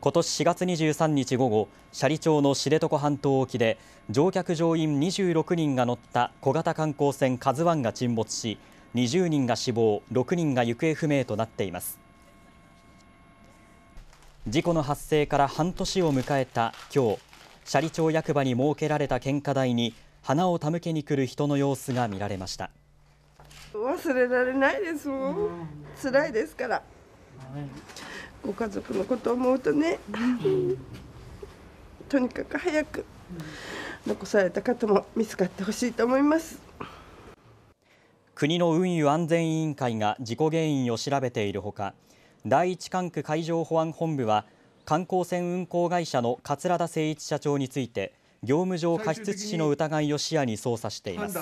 今年4月23日午後、斜里町の知床半島沖で乗客乗員26人が乗った小型観光船カズワンが沈没し、20人が死亡、6人が行方不明となっています。事故の発生から半年を迎えた今日、斜里町役場に設けられた献花台に花を手向けに来る人の様子が見られました。忘れられないですもん。辛いですから。ご家族のことを思うとね、とにかく早く残された方も見つかってほしいと思います。国の運輸安全委員会が事故原因を調べているほか第一管区海上保安本部は観光船運航会社の桂田精一社長について業務上過失致死の疑いを視野に捜査しています。